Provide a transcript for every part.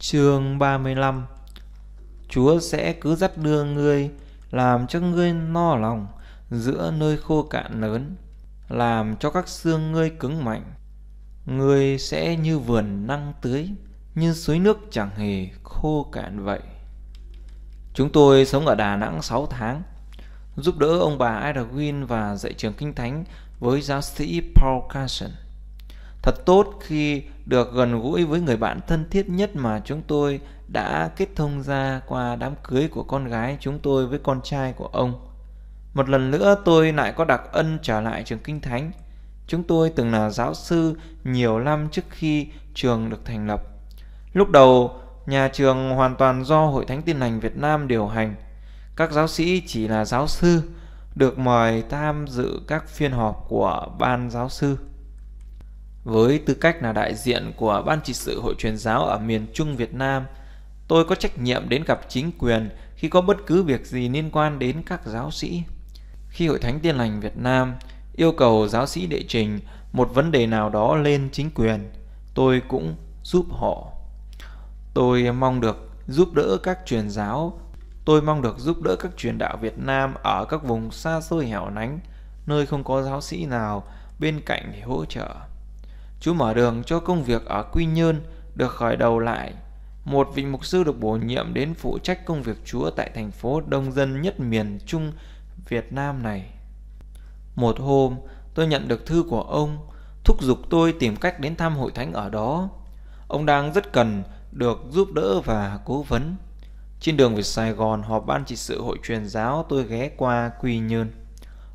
Chương 35 Chúa sẽ cứ dắt đưa ngươi Làm cho ngươi no lòng Giữa nơi khô cạn lớn Làm cho các xương ngươi cứng mạnh Ngươi sẽ như vườn năng tưới Như suối nước chẳng hề khô cạn vậy Chúng tôi sống ở Đà Nẵng 6 tháng Giúp đỡ ông bà Ida Green và dạy trường kinh thánh Với giáo sĩ Paul Carson Thật tốt khi được gần gũi với người bạn thân thiết nhất mà chúng tôi đã kết thông ra qua đám cưới của con gái chúng tôi với con trai của ông. Một lần nữa tôi lại có đặc ân trở lại trường Kinh Thánh. Chúng tôi từng là giáo sư nhiều năm trước khi trường được thành lập. Lúc đầu, nhà trường hoàn toàn do Hội Thánh Tin Lành Việt Nam điều hành. Các giáo sĩ chỉ là giáo sư, được mời tham dự các phiên họp của ban giáo sư. Với tư cách là đại diện của Ban trị sự Hội truyền giáo ở miền Trung Việt Nam, tôi có trách nhiệm đến gặp chính quyền khi có bất cứ việc gì liên quan đến các giáo sĩ. Khi Hội Thánh Tiên Lành Việt Nam yêu cầu giáo sĩ đệ trình một vấn đề nào đó lên chính quyền, tôi cũng giúp họ. Tôi mong được giúp đỡ các truyền giáo, tôi mong được giúp đỡ các truyền đạo Việt Nam ở các vùng xa xôi hẻo lánh, nơi không có giáo sĩ nào bên cạnh để hỗ trợ. Chúa mở đường cho công việc ở Quy Nhơn được khởi đầu lại. Một vị mục sư được bổ nhiệm đến phụ trách công việc Chúa tại thành phố đông dân nhất miền Trung Việt Nam này. Một hôm, tôi nhận được thư của ông, thúc giục tôi tìm cách đến thăm hội thánh ở đó. Ông đang rất cần được giúp đỡ và cố vấn. Trên đường về Sài Gòn họp ban trị sự hội truyền giáo tôi ghé qua Quy Nhơn.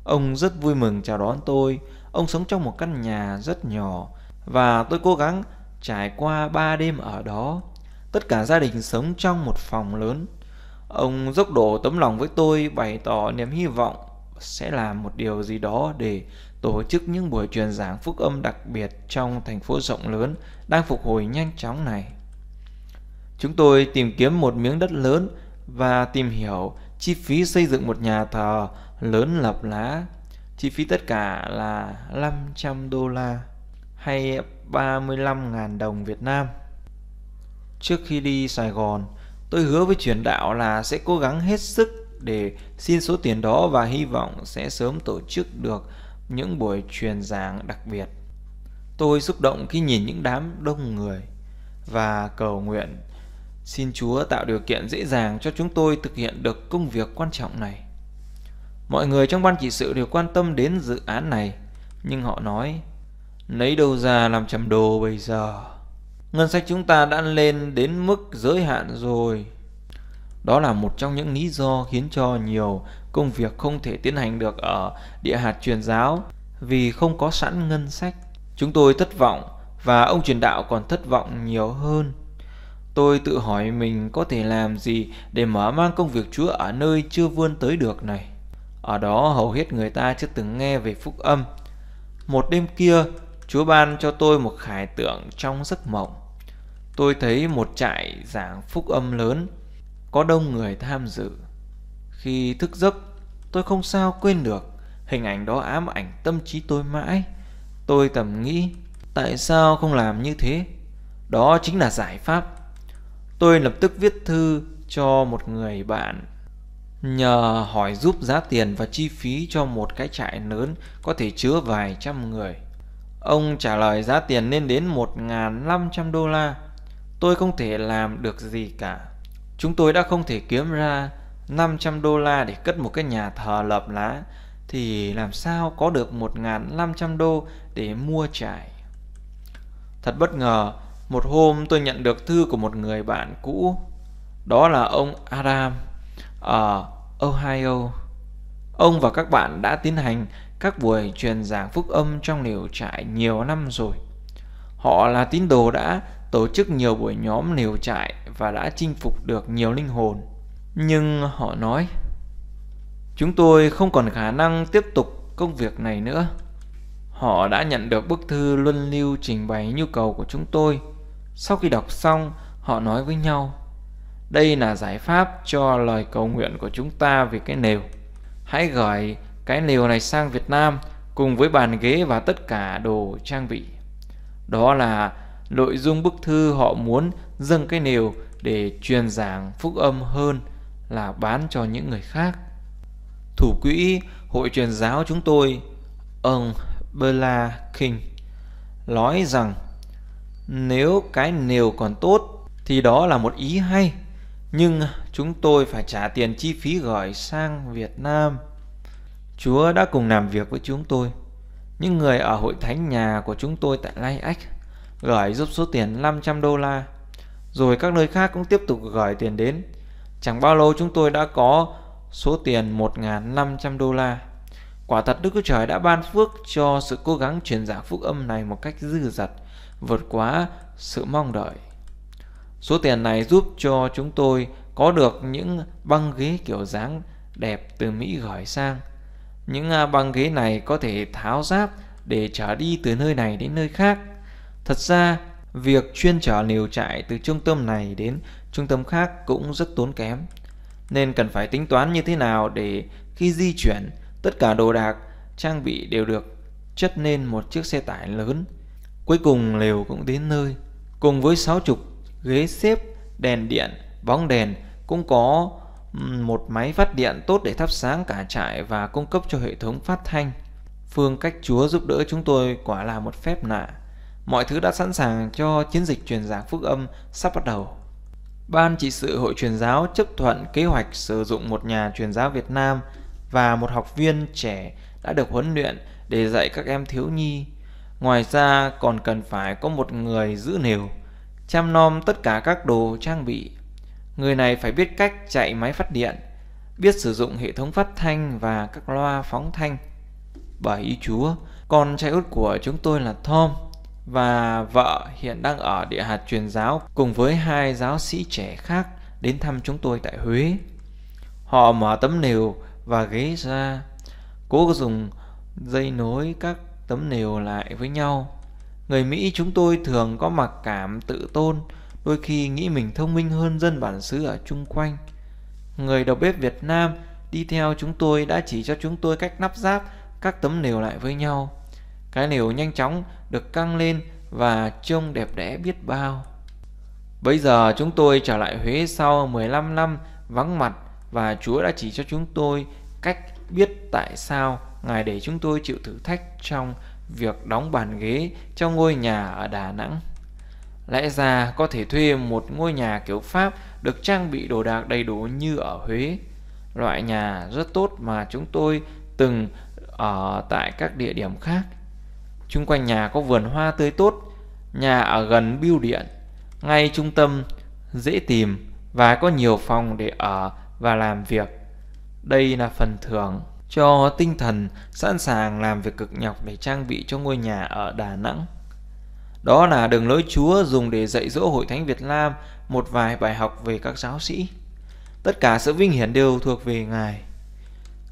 Ông rất vui mừng chào đón tôi. Ông sống trong một căn nhà rất nhỏ, và tôi cố gắng trải qua ba đêm ở đó. Tất cả gia đình sống trong một phòng lớn. Ông dốc đổ tấm lòng với tôi bày tỏ niềm hy vọng sẽ làm một điều gì đó để tổ chức những buổi truyền giảng phúc âm đặc biệt trong thành phố rộng lớn đang phục hồi nhanh chóng này. Chúng tôi tìm kiếm một miếng đất lớn và tìm hiểu chi phí xây dựng một nhà thờ lớn lập lá. Chi phí tất cả là 500 đô la hay 35.000 đồng Việt Nam. Trước khi đi Sài Gòn, tôi hứa với truyền đạo là sẽ cố gắng hết sức để xin số tiền đó và hy vọng sẽ sớm tổ chức được những buổi truyền giảng đặc biệt. Tôi xúc động khi nhìn những đám đông người và cầu nguyện xin Chúa tạo điều kiện dễ dàng cho chúng tôi thực hiện được công việc quan trọng này. Mọi người trong ban trị sự đều quan tâm đến dự án này, nhưng họ nói Lấy đâu ra làm chầm đồ bây giờ Ngân sách chúng ta đã lên đến mức giới hạn rồi Đó là một trong những lý do khiến cho nhiều công việc không thể tiến hành được ở địa hạt truyền giáo Vì không có sẵn ngân sách Chúng tôi thất vọng và ông truyền đạo còn thất vọng nhiều hơn Tôi tự hỏi mình có thể làm gì để mở mang công việc Chúa ở nơi chưa vươn tới được này. Ở đó hầu hết người ta chưa từng nghe về phúc âm. Một đêm kia, Chúa ban cho tôi một khải tượng trong giấc mộng. Tôi thấy một trại giảng phúc âm lớn, có đông người tham dự. Khi thức giấc, tôi không sao quên được, hình ảnh đó ám ảnh tâm trí tôi mãi. Tôi tầm nghĩ, tại sao không làm như thế? Đó chính là giải pháp. Tôi lập tức viết thư cho một người bạn nhờ hỏi giúp giá tiền và chi phí cho một cái trại lớn có thể chứa vài trăm người. Ông trả lời giá tiền lên đến 1.500 đô la. Tôi không thể làm được gì cả. Chúng tôi đã không thể kiếm ra 500 đô la để cất một cái nhà thờ lợp lá thì làm sao có được 1.500 đô để mua trải. Thật bất ngờ, một hôm tôi nhận được thư của một người bạn cũ. Đó là ông Adam ở Ohio. Ông và các bạn đã tiến hành các buổi truyền giảng phúc âm trong liều trại nhiều năm rồi. Họ là tín đồ đã tổ chức nhiều buổi nhóm liều trại và đã chinh phục được nhiều linh hồn. Nhưng họ nói, chúng tôi không còn khả năng tiếp tục công việc này nữa. Họ đã nhận được bức thư luân lưu trình bày nhu cầu của chúng tôi. Sau khi đọc xong, họ nói với nhau, đây là giải pháp cho lời cầu nguyện của chúng ta về cái nều. Hãy gửi cái lều này sang Việt Nam cùng với bàn ghế và tất cả đồ trang bị. Đó là nội dung bức thư họ muốn dâng cái lều để truyền giảng phúc âm hơn là bán cho những người khác. Thủ quỹ hội truyền giáo chúng tôi, ông Bela King, nói rằng nếu cái nều còn tốt thì đó là một ý hay, nhưng chúng tôi phải trả tiền chi phí gửi sang Việt Nam. Chúa đã cùng làm việc với chúng tôi. Những người ở hội thánh nhà của chúng tôi tại Lai Ách gửi giúp số tiền 500 đô la. Rồi các nơi khác cũng tiếp tục gửi tiền đến. Chẳng bao lâu chúng tôi đã có số tiền 1.500 đô la. Quả thật Đức Chúa Trời đã ban phước cho sự cố gắng truyền giảng phúc âm này một cách dư dật, vượt quá sự mong đợi. Số tiền này giúp cho chúng tôi có được những băng ghế kiểu dáng đẹp từ Mỹ gửi sang – những à, băng ghế này có thể tháo giáp để trở đi từ nơi này đến nơi khác. Thật ra, việc chuyên trở liều trại từ trung tâm này đến trung tâm khác cũng rất tốn kém. Nên cần phải tính toán như thế nào để khi di chuyển, tất cả đồ đạc, trang bị đều được chất lên một chiếc xe tải lớn. Cuối cùng lều cũng đến nơi, cùng với sáu chục ghế xếp, đèn điện, bóng đèn cũng có một máy phát điện tốt để thắp sáng cả trại và cung cấp cho hệ thống phát thanh. Phương cách Chúa giúp đỡ chúng tôi quả là một phép lạ. Mọi thứ đã sẵn sàng cho chiến dịch truyền giảng phúc âm sắp bắt đầu. Ban trị sự hội truyền giáo chấp thuận kế hoạch sử dụng một nhà truyền giáo Việt Nam và một học viên trẻ đã được huấn luyện để dạy các em thiếu nhi. Ngoài ra còn cần phải có một người giữ nều, chăm nom tất cả các đồ trang bị Người này phải biết cách chạy máy phát điện, biết sử dụng hệ thống phát thanh và các loa phóng thanh. Bởi ý Chúa, con trai út của chúng tôi là Tom và vợ hiện đang ở địa hạt truyền giáo cùng với hai giáo sĩ trẻ khác đến thăm chúng tôi tại Huế. Họ mở tấm nều và ghế ra, cố dùng dây nối các tấm nều lại với nhau. Người Mỹ chúng tôi thường có mặc cảm tự tôn đôi khi nghĩ mình thông minh hơn dân bản xứ ở chung quanh. Người đầu bếp Việt Nam đi theo chúng tôi đã chỉ cho chúng tôi cách nắp ráp các tấm lều lại với nhau. Cái lều nhanh chóng được căng lên và trông đẹp đẽ biết bao. Bây giờ chúng tôi trở lại Huế sau 15 năm vắng mặt và Chúa đã chỉ cho chúng tôi cách biết tại sao Ngài để chúng tôi chịu thử thách trong việc đóng bàn ghế trong ngôi nhà ở Đà Nẵng. Lẽ ra có thể thuê một ngôi nhà kiểu Pháp được trang bị đồ đạc đầy đủ như ở Huế. Loại nhà rất tốt mà chúng tôi từng ở tại các địa điểm khác. Trung quanh nhà có vườn hoa tươi tốt, nhà ở gần bưu điện, ngay trung tâm, dễ tìm và có nhiều phòng để ở và làm việc. Đây là phần thưởng cho tinh thần sẵn sàng làm việc cực nhọc để trang bị cho ngôi nhà ở Đà Nẵng. Đó là đường lối Chúa dùng để dạy dỗ hội thánh Việt Nam một vài bài học về các giáo sĩ. Tất cả sự vinh hiển đều thuộc về Ngài.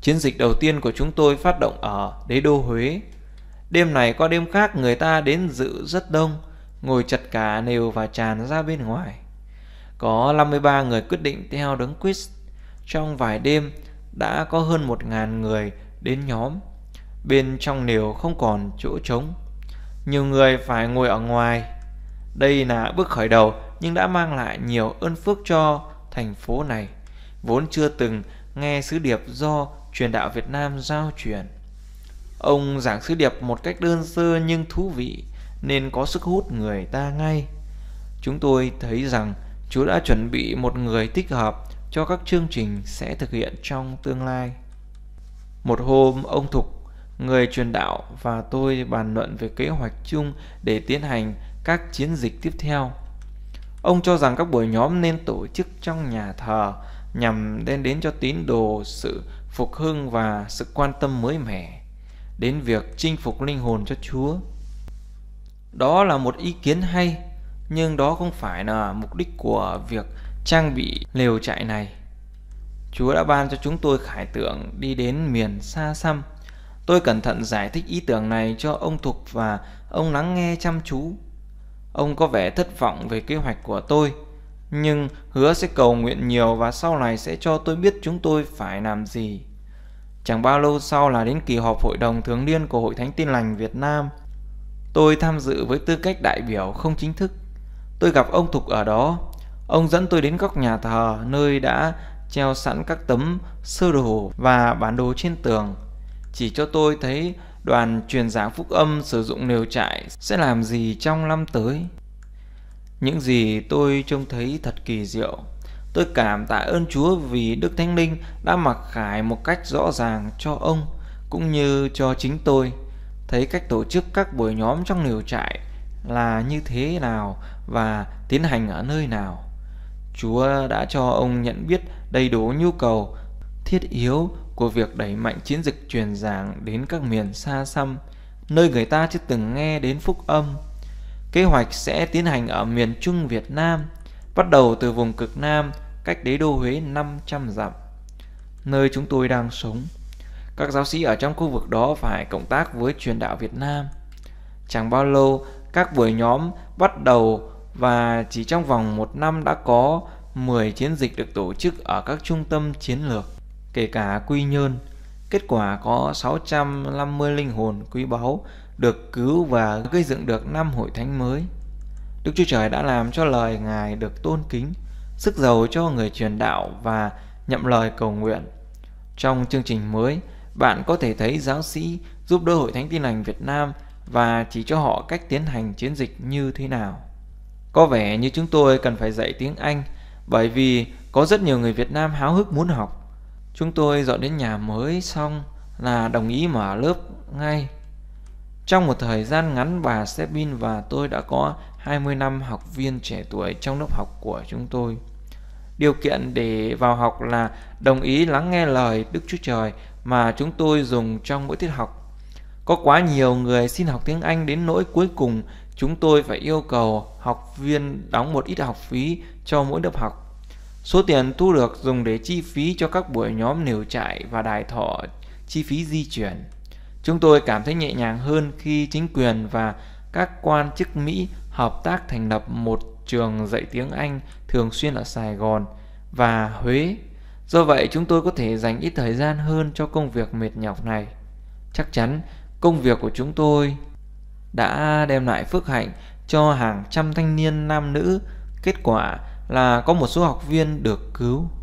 Chiến dịch đầu tiên của chúng tôi phát động ở Đế Đô Huế. Đêm này có đêm khác người ta đến dự rất đông, ngồi chặt cả nều và tràn ra bên ngoài. Có 53 người quyết định theo đấng quiz Trong vài đêm đã có hơn 1.000 người đến nhóm. Bên trong nều không còn chỗ trống. Nhiều người phải ngồi ở ngoài. Đây là bước khởi đầu nhưng đã mang lại nhiều ơn phước cho thành phố này, vốn chưa từng nghe sứ điệp do truyền đạo Việt Nam giao truyền. Ông giảng sứ điệp một cách đơn sơ nhưng thú vị nên có sức hút người ta ngay. Chúng tôi thấy rằng Chúa đã chuẩn bị một người thích hợp cho các chương trình sẽ thực hiện trong tương lai. Một hôm ông Thục người truyền đạo và tôi bàn luận về kế hoạch chung để tiến hành các chiến dịch tiếp theo. Ông cho rằng các buổi nhóm nên tổ chức trong nhà thờ nhằm đem đến cho tín đồ sự phục hưng và sự quan tâm mới mẻ đến việc chinh phục linh hồn cho Chúa. Đó là một ý kiến hay, nhưng đó không phải là mục đích của việc trang bị lều trại này. Chúa đã ban cho chúng tôi khải tượng đi đến miền xa xăm Tôi cẩn thận giải thích ý tưởng này cho ông Thục và ông lắng nghe chăm chú. Ông có vẻ thất vọng về kế hoạch của tôi, nhưng hứa sẽ cầu nguyện nhiều và sau này sẽ cho tôi biết chúng tôi phải làm gì. Chẳng bao lâu sau là đến kỳ họp hội đồng thường niên của Hội Thánh Tin Lành Việt Nam. Tôi tham dự với tư cách đại biểu không chính thức. Tôi gặp ông Thục ở đó. Ông dẫn tôi đến góc nhà thờ nơi đã treo sẵn các tấm sơ đồ và bản đồ trên tường chỉ cho tôi thấy đoàn truyền giảng phúc âm sử dụng lều trại sẽ làm gì trong năm tới. Những gì tôi trông thấy thật kỳ diệu. Tôi cảm tạ ơn Chúa vì Đức Thánh Linh đã mặc khải một cách rõ ràng cho ông cũng như cho chính tôi. Thấy cách tổ chức các buổi nhóm trong lều trại là như thế nào và tiến hành ở nơi nào. Chúa đã cho ông nhận biết đầy đủ nhu cầu thiết yếu của việc đẩy mạnh chiến dịch truyền giảng đến các miền xa xăm, nơi người ta chưa từng nghe đến phúc âm. Kế hoạch sẽ tiến hành ở miền Trung Việt Nam, bắt đầu từ vùng cực Nam cách đế đô Huế 500 dặm, nơi chúng tôi đang sống. Các giáo sĩ ở trong khu vực đó phải cộng tác với truyền đạo Việt Nam. Chẳng bao lâu, các buổi nhóm bắt đầu và chỉ trong vòng một năm đã có 10 chiến dịch được tổ chức ở các trung tâm chiến lược kể cả quy nhơn. Kết quả có 650 linh hồn quý báu được cứu và gây dựng được năm hội thánh mới. Đức Chúa Trời đã làm cho lời Ngài được tôn kính, sức giàu cho người truyền đạo và nhậm lời cầu nguyện. Trong chương trình mới, bạn có thể thấy giáo sĩ giúp đỡ Hội Thánh Tin Lành Việt Nam và chỉ cho họ cách tiến hành chiến dịch như thế nào. Có vẻ như chúng tôi cần phải dạy tiếng Anh bởi vì có rất nhiều người Việt Nam háo hức muốn học. Chúng tôi dọn đến nhà mới xong là đồng ý mở lớp ngay. Trong một thời gian ngắn bà Sebin và tôi đã có 20 năm học viên trẻ tuổi trong lớp học của chúng tôi. Điều kiện để vào học là đồng ý lắng nghe lời Đức Chúa Trời mà chúng tôi dùng trong mỗi tiết học. Có quá nhiều người xin học tiếng Anh đến nỗi cuối cùng chúng tôi phải yêu cầu học viên đóng một ít học phí cho mỗi lớp học. Số tiền thu được dùng để chi phí cho các buổi nhóm nều trại và đài thọ chi phí di chuyển. Chúng tôi cảm thấy nhẹ nhàng hơn khi chính quyền và các quan chức Mỹ hợp tác thành lập một trường dạy tiếng Anh thường xuyên ở Sài Gòn và Huế. Do vậy, chúng tôi có thể dành ít thời gian hơn cho công việc mệt nhọc này. Chắc chắn, công việc của chúng tôi đã đem lại phước hạnh cho hàng trăm thanh niên nam nữ. Kết quả là có một số học viên được cứu